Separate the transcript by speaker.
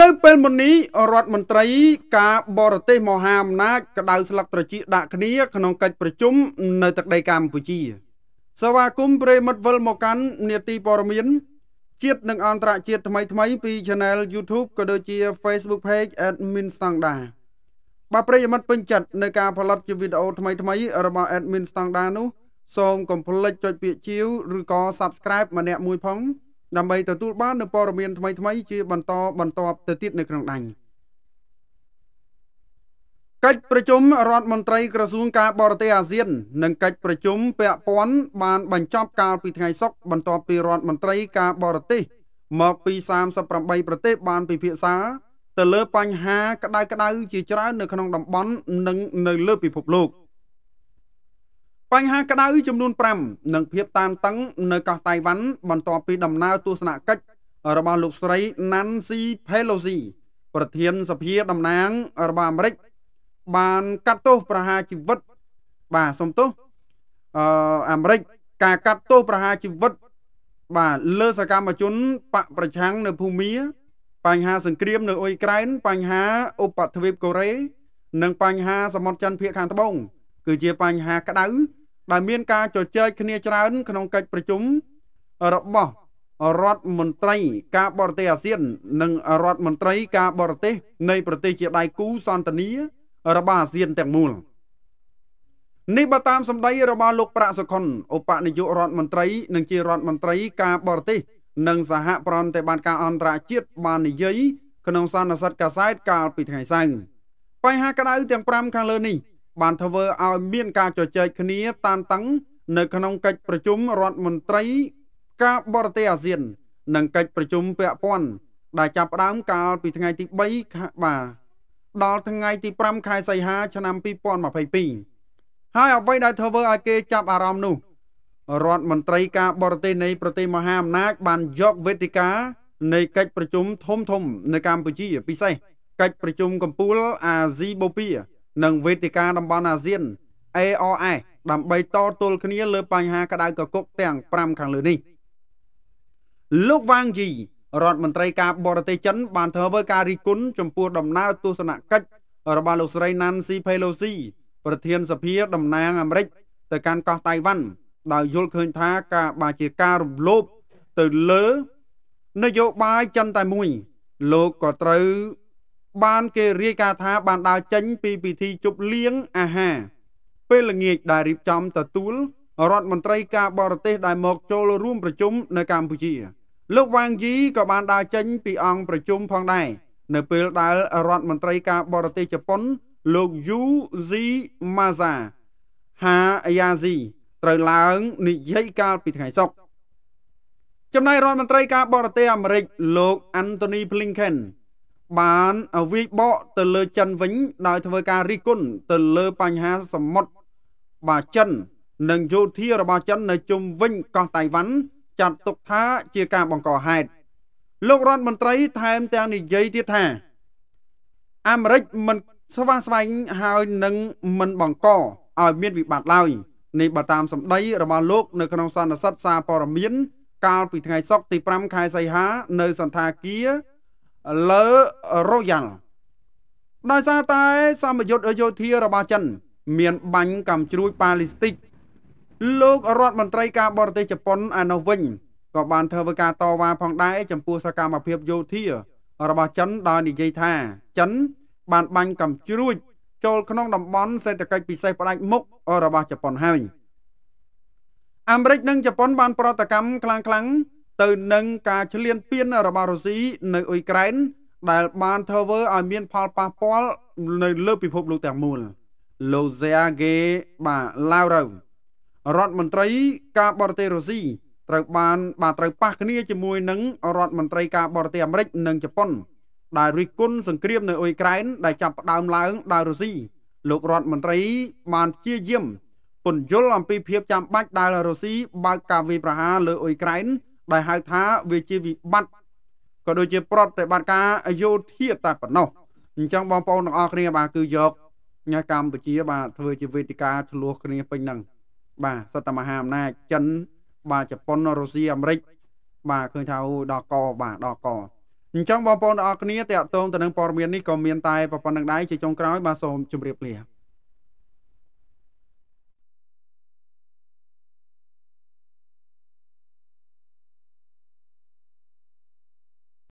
Speaker 1: នៅពេលមុននេះរដ្ឋមន្ត្រីការបរទេសមហាអំណាចកដៅស្លឹកត្រចៀកដាក់គ្នាក្នុងកិច្ចប្រជុំនៅទឹកដីកម្ពុជាសវាគមប្រិមិត្តវិលមកកាន់នេតិព័រមៀនជាតិនិងអន្តរជាតិថ្មីថ្មីពី Channel YouTube ក៏ដូចជា Facebook Page Admin Standard បាទប្រិយមិត្តពេញចិត្តនៅការផលិតជាវីដេអូថ្មីថ្មីរបស់ Admin Standard នោះសូមកុំភ្លេចចុចពាក្យជាវឬក៏ Subscribe ម្នាក់មួយផងដើម្បីទទួលបាននូវព័ត៌មានថ្មីៗជាបន្តបន្តទៅទៀតនៅក្នុងដៃកិច្ចប្រជុំរដ្ឋមន្ត្រីក្រសួងការបរទេសអាស៊ាន និងកិច្ចប្រជុំពាក់ព័ន្ធបានបញ្ចប់កាលពីថ្ងៃសុក្របន្ទាប់ពីរដ្ឋមន្ត្រីការបរទេសមកពី38ប្រទេសបានពិភាក្សាទៅលើបញ្ហាក្តៅៗជាច្រើននៅក្នុងតំបន់និងនៅលើពិភពលោក។បញ្ហាក្តៅចំនួន5និងភាពតានតឹងនៅកោះតៃវ៉ាន់បន្ទាប់ពីដំណើរទស្សនកិច្ចរបស់លោកស្រី Nancy Pelosi ប្រធានសភាតំណាងរបស់អាមេរិកបានកាត់ទោសប្រហារជីវិតបាទសុំទោសអឺអាមេរិកការកាត់ទោសប្រហារជីវិតបាទលើសកម្មជនបកប្រឆាំងនៅភូមាបញ្ហាសង្គ្រាមនៅអ៊ុយក្រែនបញ្ហាឧបទ្វីបកូរ៉េនិងបញ្ហាសមុទ្រចិនភាគខាងត្បូងគឺជាបញ្ហាក្តៅដែលមានការជជែកគ្នាច្រើនក្នុងកិច្ចប្រជុំរបស់រដ្ឋមន្ត្រីការបរទេសអាស៊ាននិងរដ្ឋមន្ត្រីការបរទេសនៃប្រទេសជាដៃគូសន្តិនិករបស់អាស៊ានទាំងមូលនេះបើតាមសម្ដីរបស់លោកប្រាក់សុខុនឧបនាយករដ្ឋមន្ត្រីនិងជារដ្ឋមន្ត្រីការបរទេស និងសហប្រតិបត្តិការអន្តរជាតិបាននិយាយក្នុងសន្និសីទកាសែតកាលពីថ្ងៃសៅរ៍បញ្ហាក្តៅទាំង5ខាងលើនេះបានធ្វើឲ្យមានការជជែកគ្នាតានតឹងនៅក្នុងកិច្ចប្រជុំរដ្ឋមន្ត្រីការបរទេសអាស៊ាន និងកិច្ចប្រជុំពាក់ព័ន្ធដែលចាប់ផ្ដើមកាលពីថ្ងៃទី3ខែបាទដល់ថ្ងៃទី5ខែសីហាឆ្នាំ2022ហើយអ្វីដែលធ្វើឲ្យគេចាប់អារម្មណ៍នោះរដ្ឋមន្ត្រីការបរទេសនៃប្រទេសមហាអំណាចបានយកវេទិកានៃកិច្ចប្រជុំធំធំ នៅកម្ពុជាពិសេសកិច្ចប្រជុំកម្ពុជាអាស៊ីបូព៌ានិងវេទិកាតំបន់អាស៊ាន AOS ដើម្បីតទល់គ្នាលើបញ្ហាក្តៅកគុកទាំង5ខាងលើនេះលោកវ៉ាងជីរដ្ឋមន្ត្រីការបរទេសចិន បានធ្វើការរិះគន់ចំពោះដំណើរទស្សនកិច្ចរបស់លោកស្រីណាន់ស៊ីផេឡូស៊ីប្រធានសភាតំណាងអាមេរិកទៅកាន់កោះតៃវ៉ាន់ដោយយល់ឃើញថាការបាជាការរំលោភទៅលើនយោបាយចិនតែមួយ លោកក៏ត្រូវបានគេរាយការណ៍ថាបានដើរចេញពីពិធីជប់លៀងអាហារពេលល្ងាចដែលរៀបចំទទួលរដ្ឋមន្ត្រីការបរទេស ដែលមក ចូលរួម ប្រជុំនៅកម្ពុជាលោកវ៉ាងយីក៏បានដើរចេញពីអង្គប្រជុំផងដែរនៅពេលដែលរដ្ឋមន្ត្រីការបរទេសជប៉ុនលោកយូស៊ីម៉ាសាហាយ៉ាស៊ីត្រូវឡើងនិយាយកាលពីថ្ងៃសុក្រចំណែករដ្ឋមន្ត្រីការបរទេសអាមេរិកលោកអាន់តូនីភ្លីងខិនបានវាយបកទៅលើចិនវិញ ដោយធ្វើការរិះគន់ទៅលើបញ្ហាសមុទ្របាទចិន និងយោធារបស់ចិន នៅជុំវិញកោះតៃវ៉ាន់ចាត់ទុកថាជាការបង្កហេតុលោករដ្ឋមន្ត្រីថែមទាំងនិយាយទៀតថា អាមេរិកមិនស្វាស្វែងហើយនឹងមិនបង្កឲ្យមានវិបត្តិឡើយនេះបើតាមសម្ដីរបស់លោកនៅក្នុងសន្និសីទសារព័ត៌មានកាលពីថ្ងៃសុក្រទី5ខែសីហា នៅសន្តាគារលើរ៉ូយ៉ាល់ដោយសារតែសម្ពយុទ្ធអយោធារបស់ចិន មានបាញ់កំជ្រួចប៉ាលីស្ទិកលោករដ្ឋមន្ត្រីការបរទេសជប៉ុនអានោះវិញ ក៏បានធ្វើការតវ៉ាផងដែរចំពោះសកម្មភាពយោធារបស់ចិនដោយនិយាយថាចិនបានបាញ់កំជ្រួចចូលក្នុងតំបន់សេដ្ឋកិច្ចពិសេសផ្ដាច់មុខរបស់ជប៉ុនហើយអាមេរិកនិងជប៉ុនបានប្រតិកម្មខ្លាំងៗទៅនឹងការឈ្លានពានរបស់រុស្ស៊ីនៅអ៊ុយក្រែនដែលបានធ្វើឲ្យមានផលប៉ះពាល់នៅលើពិភពលោកទាំងមូលលោក Sergey បាទ Lavrov រដ្ឋមន្ត្រីការបរទេសរុស្ស៊ីត្រូវបានបាទត្រូវប៉ះគ្នាជាមួយនឹងរដ្ឋមន្ត្រីការបរទេសអាមេរិកនិងជប៉ុនដែលរិះគន់សង្គ្រាមនៅអ៊ុយក្រែនដែលចាប់ផ្ដើមឡើងដោយរុស្ស៊ីលោករដ្ឋមន្ត្រីបានព្យាយាមពន្យល់អំពីភាពចាំបាច់ដែលរុស្ស៊ីបើកការវាយប្រហារលើអ៊ុយក្រែនដែលហៅថាវាជាវិបត្តិក៏ដូចជាប្រតិបត្តិការអយោធាតែប៉ុណ្ណោះអញ្ចឹងបងប្អូនទាំងអស់គ្នាបាទគឺយកកម្ពុជា បាទធ្វើជាវេទិកាឆ្លោះគ្នាពេញនឹងបាទសតមហាអំណាចចិន បាទជប៉ុនរុស្ស៊ីអាមេរិកបាទឃើញថាអូដល់កបាទដល់កអញ្ចឹងបងប្អូនទាំងអស់គ្នាតកតងទៅនឹងព័ត៌មាននេះក៏មានតែប៉ុណ្្នឹងដែរជាចុងក្រោយបាទសូមជម្រាបលា